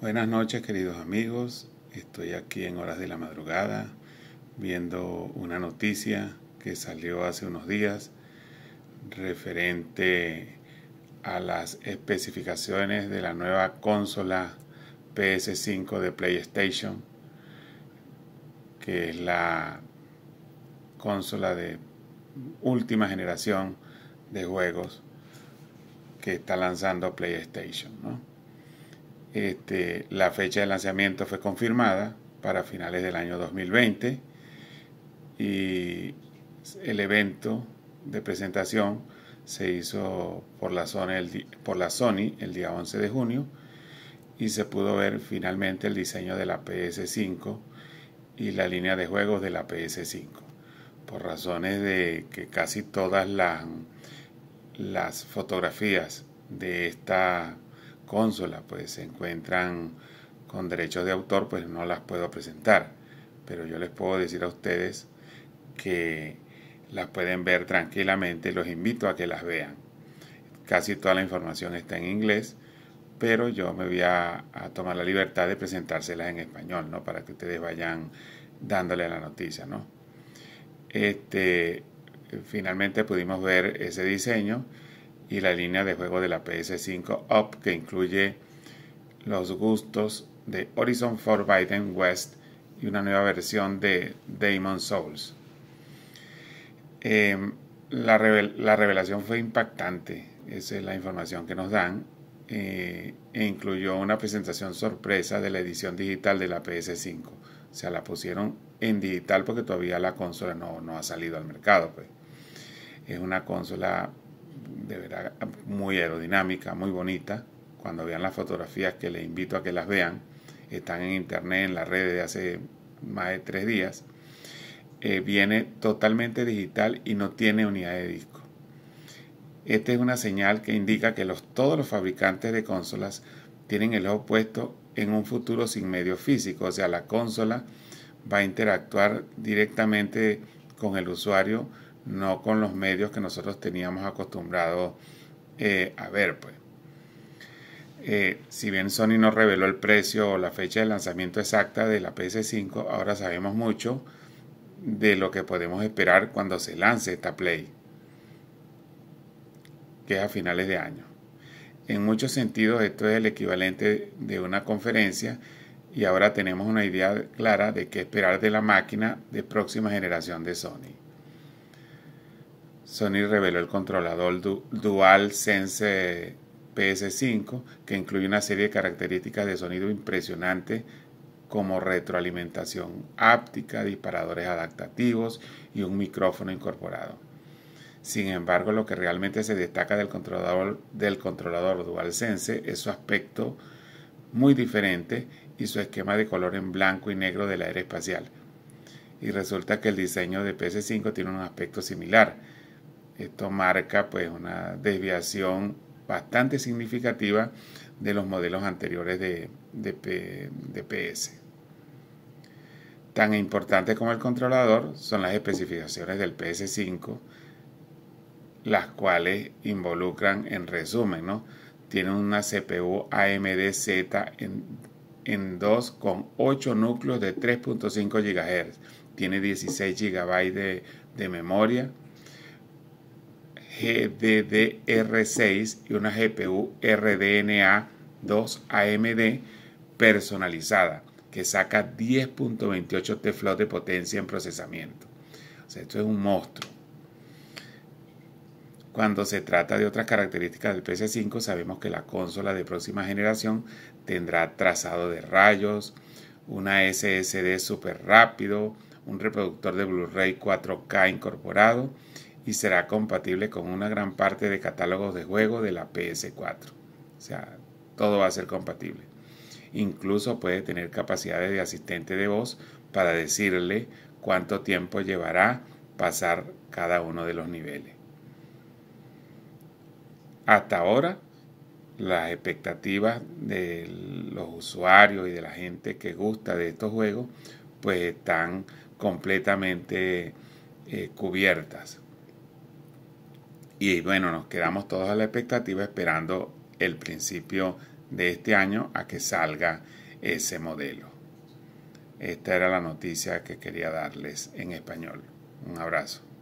Buenas noches queridos amigos, estoy aquí en horas de la madrugada viendo una noticia que salió hace unos días referente a las especificaciones de la nueva consola PS5 de PlayStation, que es la consola de última generación de juegos que está lanzando PlayStation. ¿no? Este, la fecha de lanzamiento fue confirmada para finales del año 2020 y el evento de presentación se hizo por la, Sony el, por la Sony el día 11 de junio y se pudo ver finalmente el diseño de la PS5 y la línea de juegos de la PS5. Por razones de que casi todas las, las fotografías de esta consola pues se encuentran con derechos de autor, pues no las puedo presentar. Pero yo les puedo decir a ustedes que las pueden ver tranquilamente, los invito a que las vean. Casi toda la información está en inglés, pero yo me voy a, tomar la libertad de presentárselas en español, ¿no? Para que ustedes vayan dándole a la noticia, ¿no? Este, finalmente pudimos ver ese diseño y la línea de juego de la PS5 Up que incluye los gustos de Horizon Forbidden West y una nueva versión de Demon Souls. Em, la, revelación fue impactante, esa es la información que nos dan, eh, e incluyó una presentación sorpresa de la edición digital de la PS5. O sea, la pusieron en digital porque todavía la consola no, no ha salido al mercado. Pues. Es una consola de verdad muy aerodinámica, muy bonita. Cuando vean las fotografías que les invito a que las vean, están en internet, en las redes de hace más de tres días. Eh, viene totalmente digital y no tiene unidad de disco. Esta es una señal que indica que los, todos los fabricantes de consolas tienen el ojo puesto en un futuro sin medio físico, o sea, la consola va a interactuar directamente con el usuario no con los medios que nosotros teníamos acostumbrados eh, a ver. Pues. Eh, si bien Sony no reveló el precio o la fecha de lanzamiento exacta de la PS5, ahora sabemos mucho de lo que podemos esperar cuando se lance esta Play, que es a finales de año. En muchos sentidos esto es el equivalente de una conferencia y ahora tenemos una idea clara de qué esperar de la máquina de próxima generación de Sony. Sony reveló el controlador DualSense PS5, que incluye una serie de características de sonido impresionante como retroalimentación áptica, disparadores adaptativos y un micrófono incorporado. Sin embargo, lo que realmente se destaca del controlador, del controlador DualSense es su aspecto muy diferente y su esquema de color en blanco y negro del aire espacial. Y resulta que el diseño de PS5 tiene un aspecto similar, esto marca pues una desviación bastante significativa de los modelos anteriores de, PS. Tan importante como el controlador son las especificaciones del PS5, las cuales involucran, en resumen, tiene una CPU AMD Z en, en 2 con 8 núcleos de 3.5 GHz, tiene 16 GB de memoria, GDDR6 y una GPU RDNA 2 AMD personalizada que saca 10.28 teflot de potencia en procesamiento. esto es un monstruo. Cuando se trata de otras características del PS5, sabemos que la consola de próxima generación tendrá trazado de rayos, una SSD súper rápido, un reproductor de Blu-ray 4K incorporado y será compatible con una gran parte de catálogos de juego de la PS4. O sea, todo va a ser compatible. Incluso puede tener capacidades de asistente de voz para decirle cuánto tiempo llevará pasar cada uno de los niveles. Hasta ahora, las expectativas de los usuarios y de la gente que gusta de estos juegos, pues están completamente eh, cubiertas. Y bueno, nos quedamos todos a la expectativa esperando el principio de este año a que salga ese modelo. Esta era la noticia que quería darles en español. Un abrazo.